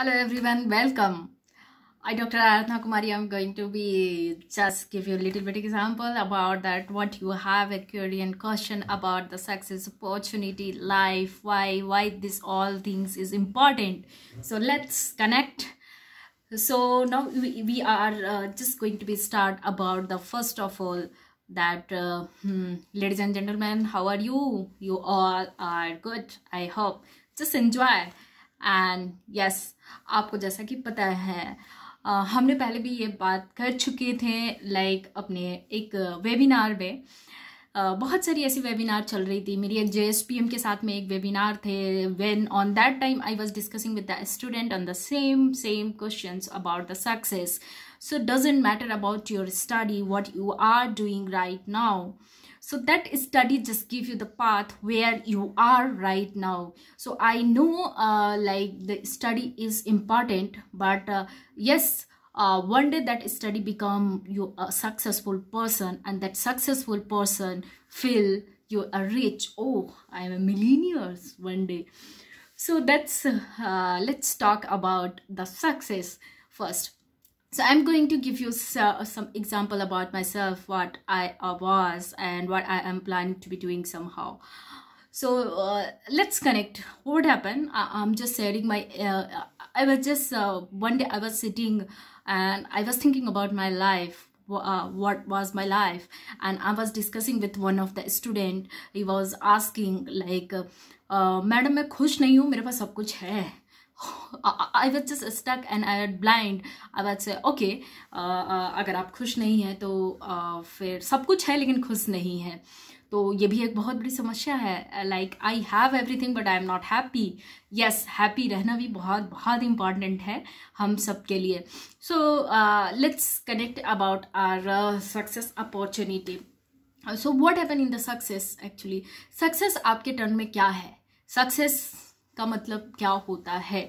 Hello everyone, welcome. I, Dr. Aradhna Kumari, I'm going to be just give you a little bit example about that what you have a query and question about the success, opportunity, life, why, why this all things is important. So let's connect. So now we, we are uh, just going to be start about the first of all that uh, hmm, ladies and gentlemen, how are you? You all are good. I hope. Just enjoy and yes yes, आपको जैसा कि पता है आ, हमने पहले भी ये बात कर चुके थे लाइक like, अपने एक वेबिनार में बहुत सारी ऐसी वेबिनार चल रही थी मेरी एक जे के साथ में एक वेबिनार थे when on that time I was discussing with the student on the same same question about the success so doesn't matter about your study what you are doing right now so that study just give you the path where you are right now so i know uh, like the study is important but uh, yes uh, one day that study become you a successful person and that successful person feel you are rich oh i am a millionaires one day so that's uh, let's talk about the success first so i'm going to give you some example about myself what i uh, was and what i am planning to be doing somehow so uh, let's connect what happened I, am just sharing my uh, i was just uh, one day i was sitting and i was thinking about my life uh, what was my life and i was discussing with one of the student he was asking like uh, "Madam, i खुश नहीं हूँ मेरे पास I was just stuck and I blind I was say okay अगर आप खुश नहीं हैं तो uh, फिर सब कुछ है लेकिन खुश नहीं है तो ये भी एक बहुत बड़ी समस्या है like I have everything but I am not happy yes happy रहना भी बहुत बहुत इम्पॉर्टेंट है हम सब के लिए so let's connect about our success opportunity so what happen in the success actually success आपके टर्न में क्या है सक्सेस का मतलब क्या होता है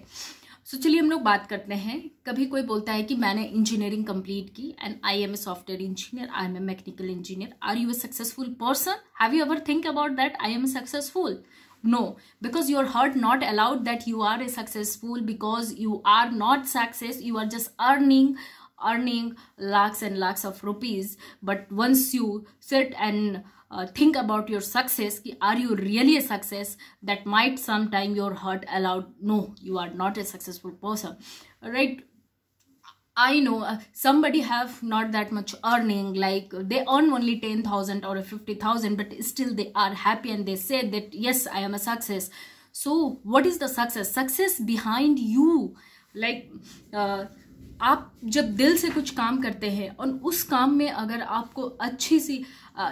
सो so, चलिए हम लोग बात करते हैं कभी कोई बोलता है कि मैंने इंजीनियरिंग कंप्लीट की and I am a software engineer I am a mechanical engineer are you a successful person have you ever think about that I am a successful because you are hurt not allowed that you are a successful because you are not success you are just earning earning lakhs and lakhs of rupees but once you sit and uh, think about your success ki are you really a success that might sometime your heart allowed no you are not a successful person right I know uh, somebody have not that much earning like they earn only 10,000 or 50,000 but still they are happy and they say that yes I am a success so what is the success success behind you like uh, आप जब दिल से कुछ काम करते हैं और उस काम में अगर आपको अच्छी सी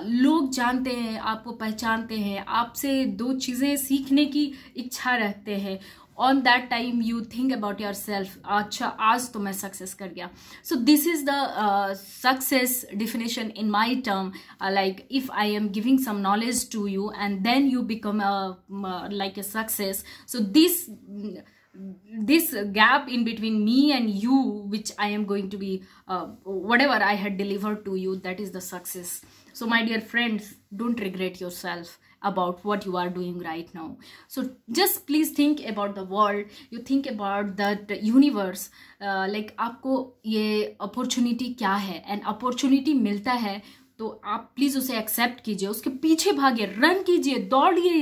लोग जानते हैं आपको पहचानते हैं आपसे दो चीज़ें सीखने की इच्छा रखते हैं on that time you think about yourself अच्छा आज तो मैं सक्सेस कर गया so this is the success definition in my term like if I am giving some knowledge to you and then you become like a success so this this gap in between me and you which i am going to be uh, whatever i had delivered to you that is the success so my dear friends don't regret yourself about what you are doing right now so just please think about the world you think about that universe uh, like aapko ye opportunity kya hai and opportunity milta hai तो आप please उसे accept कीजिए उसके पीछे भागिए run कीजिए दौड़िए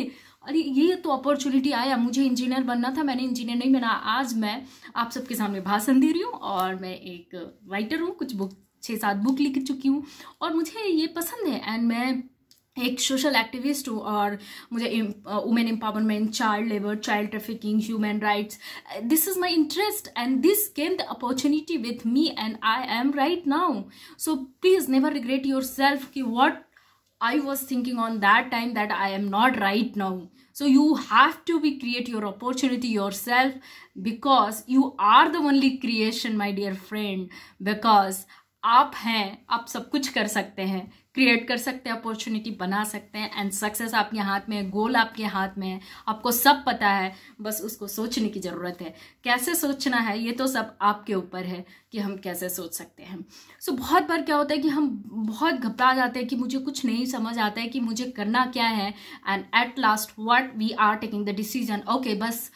अरे ये तो अपॉर्चुनिटी आया मुझे इंजीनियर बनना था मैंने इंजीनियर नहीं बना आज मैं आप सबके सामने भाषण दे रही हूँ और मैं एक राइटर हूँ कुछ बुक छः सात बुक लिख चुकी हूँ और मुझे ये पसंद है एंड मैं एक सोशल एक्टिविस्ट हूँ और मुझे women empowerment child labour child trafficking human rights this is my interest and this came the opportunity with me and I am right now so please never regret yourself कि what i was thinking on that time that i am not right now so you have to be create your opportunity yourself because you are the only creation my dear friend because आप हैं आप सब कुछ कर सकते हैं create कर सकते हैं अपॉर्चुनिटी बना सकते हैं एंड सक्सेस आपके हाथ में है गोल आपके हाथ में है आपको सब पता है बस उसको सोचने की ज़रूरत है कैसे सोचना है ये तो सब आपके ऊपर है कि हम कैसे सोच सकते हैं सो so, बहुत बार क्या होता है कि हम बहुत घबरा जाते हैं कि मुझे कुछ नहीं समझ आता है कि मुझे करना क्या है and at last what we are taking the decision okay बस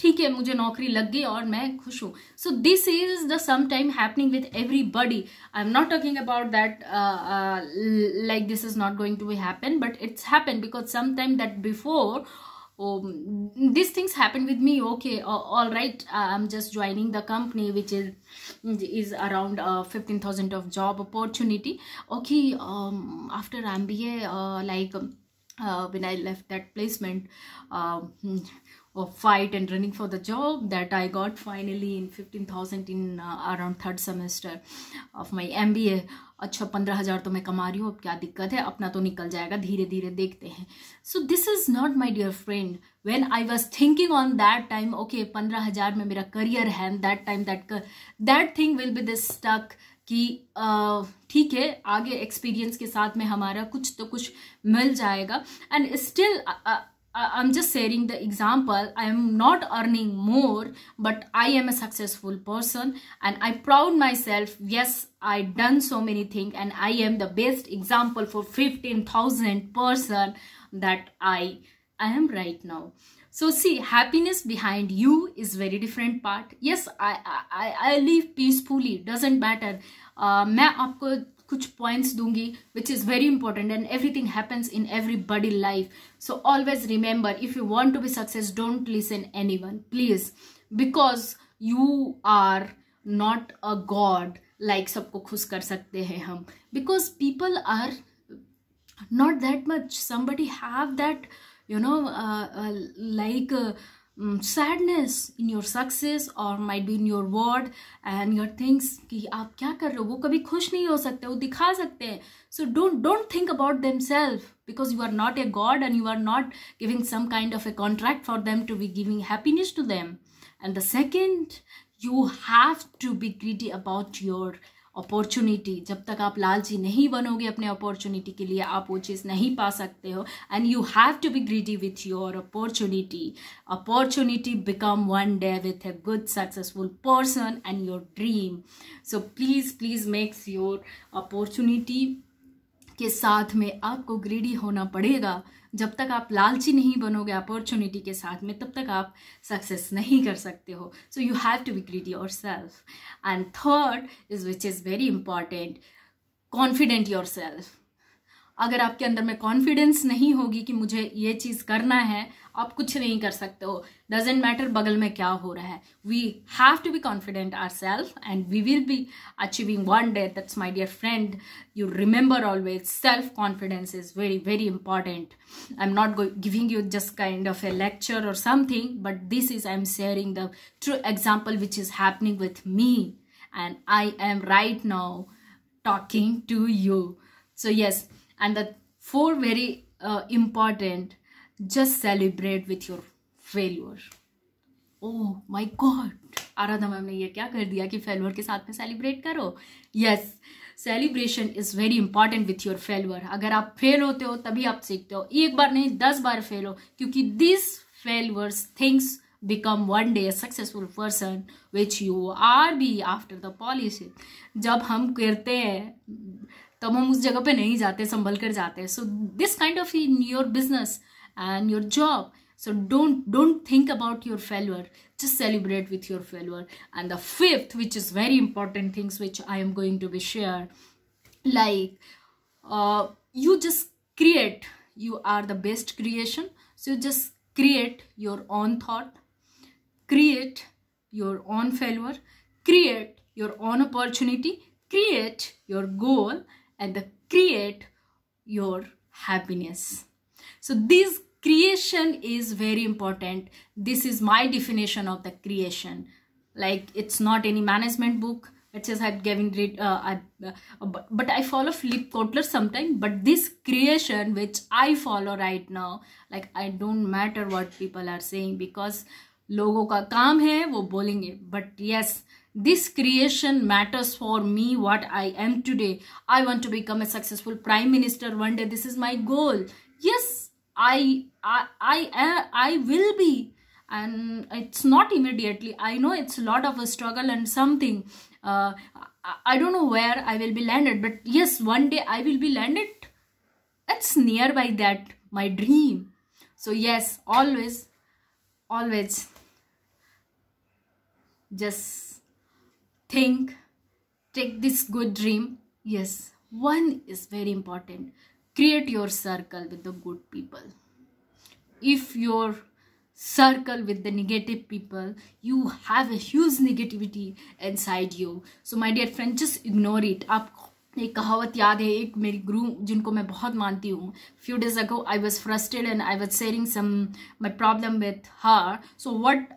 ठीक है मुझे नौकरी लग गई और मैं खुश हूँ so this is the some time happening with everybody I am not talking about that Uh, like this is not going to be happen but it's happened because sometime that before um, these things happen with me okay uh, all right uh, i'm just joining the company which is is around uh, 15000 of job opportunity okay um after mba uh, like um, uh, when i left that placement um, of fight and running for the job that I got finally in 15,000 in uh, around third semester of my MBA अच्छा पंद्रह हज़ार तो मैं कमा रही हूँ अब क्या दिक्कत है अपना तो निकल जाएगा धीरे धीरे देखते हैं so this is not my dear friend when I was thinking on that time okay पंद्रह हज़ार में मेरा करियर है that time that that thing will be this tuck कि ठीक है आगे एक्सपीरियंस के साथ में हमारा कुछ तो कुछ मिल जाएगा and still I'm just sharing the example. I am not earning more, but I am a successful person and I proud myself. Yes, I done so many things and I am the best example for 15,000 person that I, I am right now so see happiness behind you is very different part yes i i i live peacefully doesn't matter uh main aapko kuch points dungi which is very important and everything happens in everybody life so always remember if you want to be success don't listen anyone please because you are not a god like sabko khush kar sakte hai hum. because people are not that much somebody have that you know uh, uh like uh, mm, sadness in your success or might be in your word and your things कि आप क्या कर रहे हो वो कभी खुश नहीं हो सकते वो दिखा सकते हैं so don't don't think about themselves because you are not a god and you are not giving some kind of a contract for them to be giving happiness to them and the second you have to be greedy about your opportunity जब तक आप लालची नहीं बनोगे अपने opportunity के लिए आप वो चीज़ नहीं पा सकते हो and you have to be greedy with your opportunity opportunity become one day with a good successful person and your dream so please please makes your opportunity के साथ में आपको ग्रीडी होना पड़ेगा जब तक आप लालची नहीं बनोगे अपॉर्चुनिटी के साथ में तब तक आप सक्सेस नहीं कर सकते हो so you have to be greedy yourself and third is which is very important confident yourself अगर आपके अंदर में कॉन्फिडेंस नहीं होगी कि मुझे ये चीज़ करना है आप कुछ नहीं कर सकते हो डजेंट मैटर बगल में क्या हो रहा है we have to be confident our self and we will be achieving one day that's my dear friend you remember always self confidence is very very important I am not giving you just kind of a lecture और something but this is I am sharing the true example which is happening with me and I am right now talking to you so yes and the four very uh, important just celebrate with your failure oh oh my God aradha ma'am ने ye क्या कर दिया कि failure के साथ में celebrate करो yes celebration is very important with your failure अगर आप फेल होते हो तभी आप सीखते हो एक बार नहीं दस बार फेल हो क्योंकि this failures things become one day successful person which you are be after the policy जब हम करते हैं तो हम उस जगह पे नहीं जाते संभल कर जाते so this kind of in your business and your job so don't don't think about your failure just celebrate with your failure and the fifth which is very important things which i am going to be share like uh, you just create you are the best creation so just create your own thought create your own failure create your own opportunity create your goal and the create your happiness. So this creation is very important. This is my definition of the creation. Like it's not any management book. It says uh, i have given read, uh, uh, but, but I follow Philip Kotler sometimes. But this creation which I follow right now, like I don't matter what people are saying because logo ka काम hai, wo bolenge. But yes, this creation matters for me what i am today i want to become a successful prime minister one day this is my goal yes i i i, uh, I will be and it's not immediately i know it's a lot of a struggle and something uh, I don't know where I will be landed, but yes, one day I will be landed. It's nearby that, my dream. So yes, always, always, just think, take this good dream. Yes, one is very important. Create your circle with the good people. If your circle with the negative people, you have a huge negativity inside you. So my dear friend, just ignore it. आपको एक कहावत याद है एक मेरी गुरु जिनको मैं बहुत मानती हूँ few days ago I was frustrated and I was sharing some my problem with her so what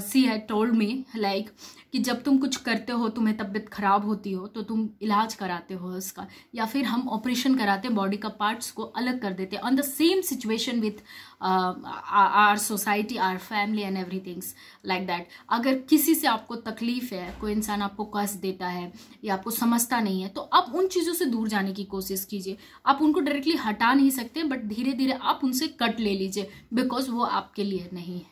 सी है टोल्ड मी लाइक कि जब तुम कुछ करते हो तुम्हें तबीयत ख़राब होती हो तो तुम इलाज कराते हो उसका या फिर हम ऑपरेशन कराते बॉडी का पार्ट्स को अलग कर देते हैं on the same situation with our society our family and every things like that अगर किसी से आपको तकलीफ है कोई इंसान आपको कस देता है या आपको समझता नहीं है तो आप उन चीज़ों से दूर जाने की कोशिश कीजिए आप उनको डायरेक्टली हटा नहीं सकते बट धीरे धीरे आप उनसे कट ले लीजिए बिकॉज वो आपके लिए नहीं है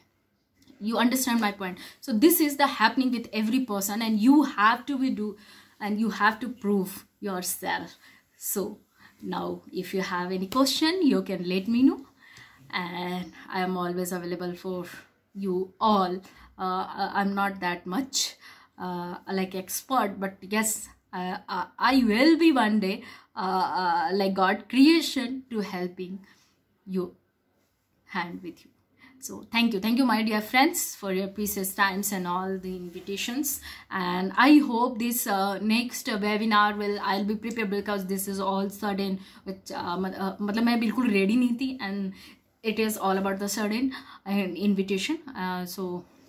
you understand my point so this is the happening with every person and you have to be do and you have to prove yourself so now if you have any question you can let me know and i am always available for you all uh, i'm not that much uh, like expert but yes uh, i will be one day uh, uh, like god creation to helping you hand with you so thank you thank you my dear friends for your precious times and all the invitations and i hope this uh, next webinar will i'll be prepared because this is all sudden which uh, uh, matlab main bilkul ready nahi and it is all about the sudden uh, invitation uh, so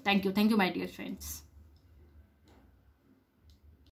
thank you thank you my dear friends